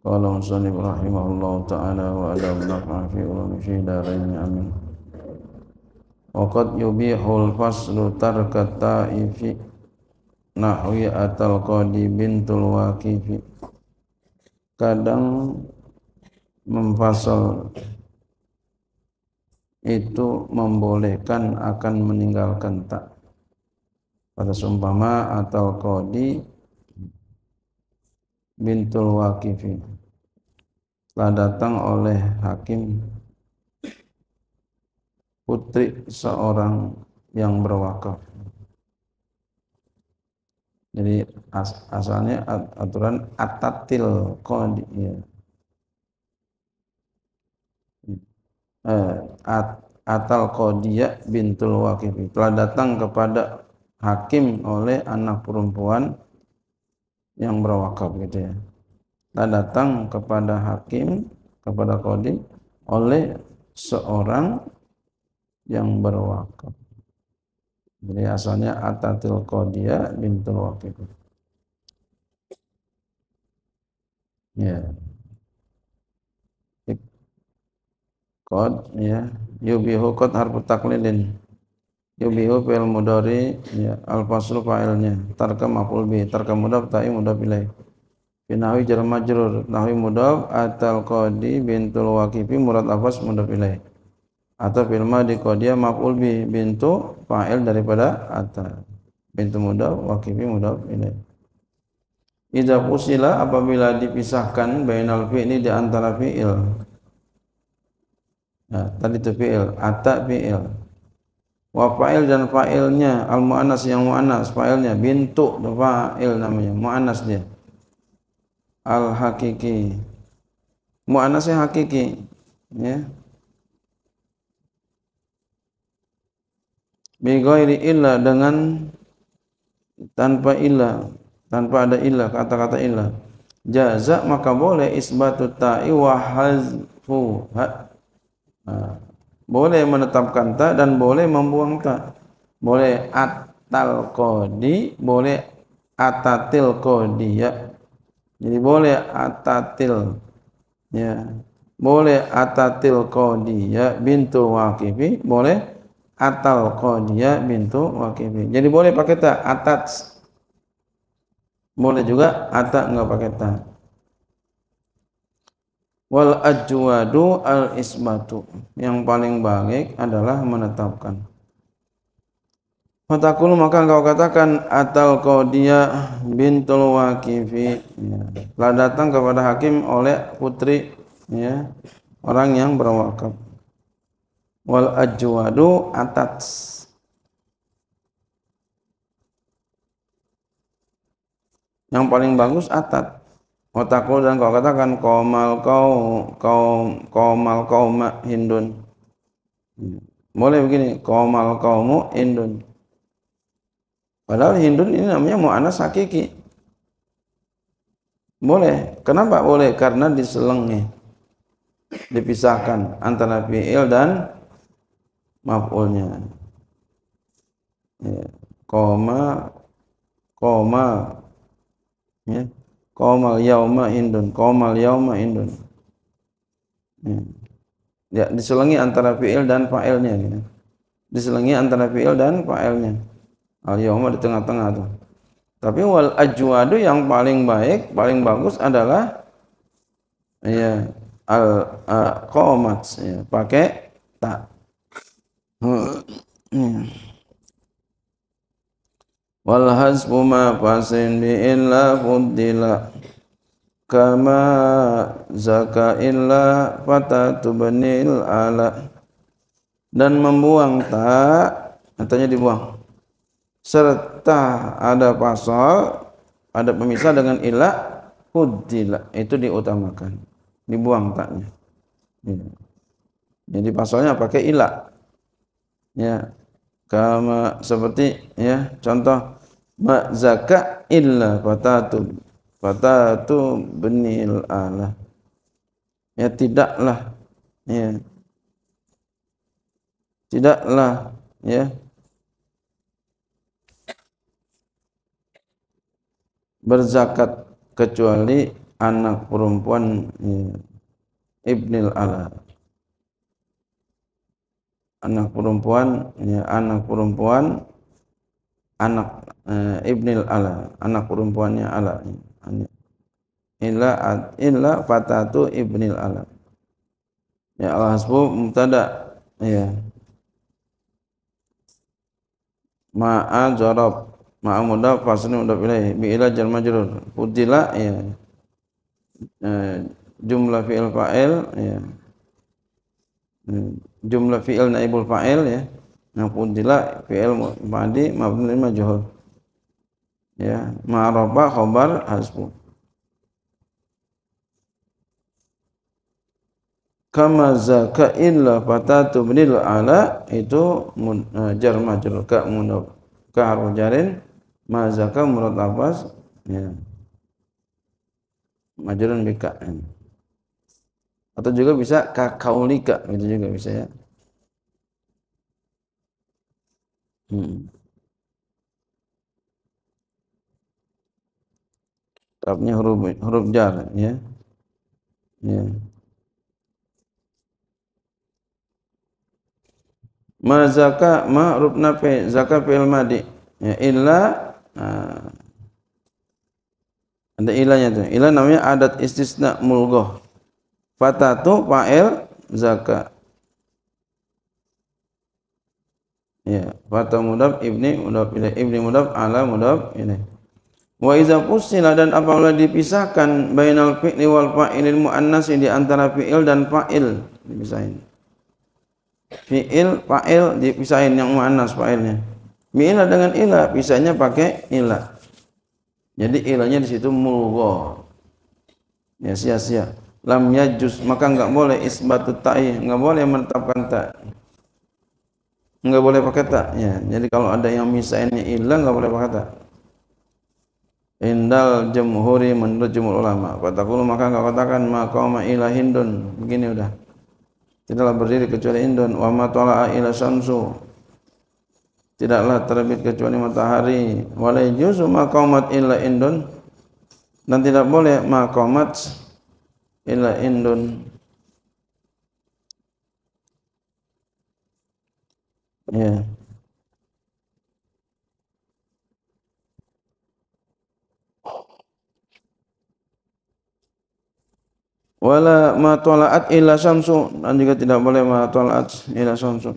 قال مصنف رحمه الله تعالى وأدب نفع في علوم في دارين أمين وقد يبيح الفصل ترك التائف نحو أتى القاضي بنت الواقف kadang memfasal itu membolehkan akan meninggalkan tak pada sumpama atau kodi bintul wakifi telah datang oleh hakim putri seorang yang berwakaf. Jadi as asalnya aturan atatil kodi ya. Eh, at atal kodiya bintul wakif telah datang kepada hakim oleh anak perempuan yang berwakaf gitu ya telah datang kepada hakim kepada kodi oleh seorang yang berwakaf. Jadi asalnya Atatil kodia bintul Wakif. Ya. kod ya, yubihu kod harfu taklilin. Yubihu fi'il mudari ya, al-faslu fa'ilnya. Tarka makul bi, tarka mudhaf ta'i mudhaf ilaih binawi jar majrur nahwi mudaf atal qadi bintul waqifi murad afas mudhaf atau filma di qadiya maf'ul bi bintu fa'il daripada atal bintu mudaf waqifi mudaf ini. Idza fusila apabila dipisahkan bainal fi'li di antara fi'il Nah, tadi itu fi'il, ata fi'il. Wa fa'il dan fa'ilnya al muanas yang muanas fa'ilnya bintu fa'il namanya, muanas dia al hakiki muannasnya hakiki ya bi ghairi illa dengan tanpa illa tanpa ada illa kata-kata illa jaza maka boleh isbatu ta'i wa hazfu ha. Nah, boleh menetapkan ta dan boleh membuang ta boleh atal kodi boleh atatil kodi ya jadi boleh atatil ya. Boleh atatil qadiya bintu waqifi, boleh atal qadiya bintu waqifi. Jadi boleh pakai ta atat boleh juga atak enggak pakai ta. Wal ajwadu al ismatu. Yang paling baik adalah menetapkan. Fatakul maka engkau katakan atal dia bintul wakifi. Ya. Telah datang kepada hakim oleh putri ya, orang yang berwakaf. Wal ajwadu atat. Yang paling bagus atat. Fatakul dan kau katakan komal kau kau komal kau hindun. Ya. Boleh begini komal kaumu hindun Padahal Hindun ini namanya mu'anas hakiki. Boleh. Kenapa boleh? Karena diselengi. Dipisahkan antara fi'il dan maf'ulnya. Ya. Koma, koma, ya. koma yauma hindun, koma yauma hindun. Ya. ya diselengi antara fi'il dan fa'ilnya. Ya. Diselengi antara fi'il dan fa'ilnya al ah, yawma di tengah-tengah tuh tapi wal ajwadu yang paling baik paling bagus adalah ya al qomat ya pakai ta wal hasbu ma fasin bi illa fuddila kama zaka illa tubanil ala dan membuang tak artinya dibuang serta ada pasal ada pemisah dengan ilah kudila itu diutamakan dibuang taknya ya. jadi pasalnya pakai ilah ya kama seperti ya contoh ma zaka illa fatatu fatatu benil ala ya tidaklah ya tidaklah ya berzakat kecuali anak perempuan Ibnil Ala anak perempuan ya, anak perempuan anak e, Ibnil Ala anak perempuannya Ala illa illa fatatu Ibnil Ala ya Allah hasbu mubtada ya ma'a jarab ma'a mudaf fasli mudaf ilaih bi ila jar majrur udila ya eh, jumlah fi'il fa'il ya eh, jumlah fi'il naibul fa'il ya yang udila fi'il madi mabni majhul ya ma'rafa khabar hasbu kama zaka illa fatatu binil ala itu uh, eh, jar majrur ka munaf ka jarin mazaka menurut lafaz ya majrun BKN ya. atau juga bisa kakaulika itu juga bisa ya hmm. Tapnya huruf huruf jar ya ya ma zaka ma rubna pe zaka fil madi ya illa uh, ada ilahnya tuh ilah namanya adat istisna mulgoh fatatu fa'il zakat ya fata mudab ibni mudab ila ibni mudab ala mudab ini. wa iza pusila dan apabila dipisahkan bainal fi'li wal fa'ilil muannas di antara fi'il dan fa'il dipisahin fi'il fa'il dipisahin yang muannas fa'ilnya Mila dengan ilah, bisanya pakai ilah. Jadi ilahnya di situ mulgo. Ya sia-sia. Lam yajus, maka enggak boleh isbatut ta'i, enggak boleh menetapkan tak. Enggak boleh pakai ta. Ya. Jadi kalau ada yang misainnya ilah enggak boleh pakai ta. Indal jumhuri menurut jumhur ulama. Fatakulu maka enggak katakan maqama ilah hindun. Begini udah. Tidaklah berdiri kecuali indun. Wa ma ila syamsu tidaklah terbit kecuali matahari wala yujuzu maqamat illa indun dan tidak boleh maqamat illa indun ya yeah. wala ma tolaat illa samsu dan juga tidak boleh ma tolaat illa samsu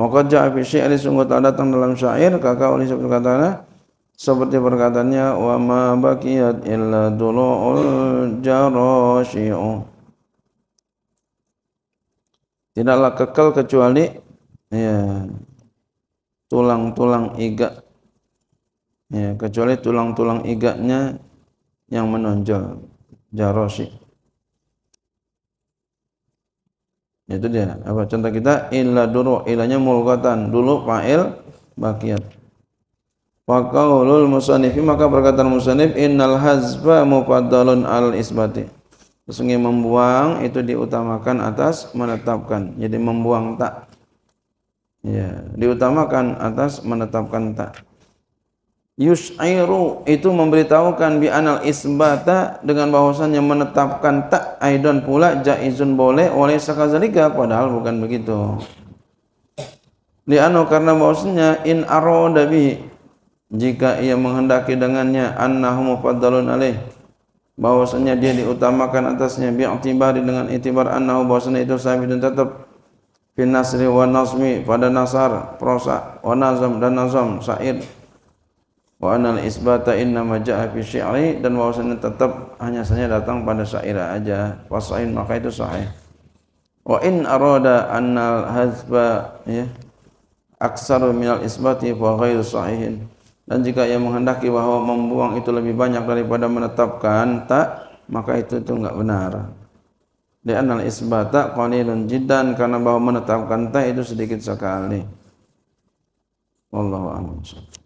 maka ja'a fi syi'ri sungguh tak datang dalam syair kakak oleh sebut katanya seperti perkataannya wa ma baqiyat illa dulu'ul jarasyi'u tidaklah kekal kecuali ya tulang-tulang iga ya kecuali tulang-tulang iganya yang menonjol jarosyi itu dia apa contoh kita illa duru ilanya mulqatan dulu fa'il bakiyat wa qaulul musanif maka perkataan musannif innal hazba mufaddalun al isbati sesungguhnya membuang itu diutamakan atas menetapkan jadi membuang tak ya diutamakan atas menetapkan tak Yushairu itu memberitahukan bi anal isbata dengan bahwasannya menetapkan tak aidon pula jaizun boleh oleh sakazalika padahal bukan begitu. Liano karena bahwasanya in aroda bihi jika ia menghendaki dengannya annahu mufaddalun alaih bahwasanya dia diutamakan atasnya bi i'tibari dengan itibar annahu bahwasanya itu sabitun tetap fin nasri wa nasmi pada nasar prosa wa nazam dan nazam syair wa anal isbata inna ma jaa fi syi'ri dan bahwasanya tetap hanya saja datang pada syair aja wasain maka itu sahih wa in arada annal hazba ya aksaru minal isbati fa ghairu sahihin dan jika ia menghendaki bahwa membuang itu lebih banyak daripada menetapkan tak maka itu itu enggak benar di anal isbata qalilun jiddan karena bahwa menetapkan tak itu sedikit sekali wallahu a'lam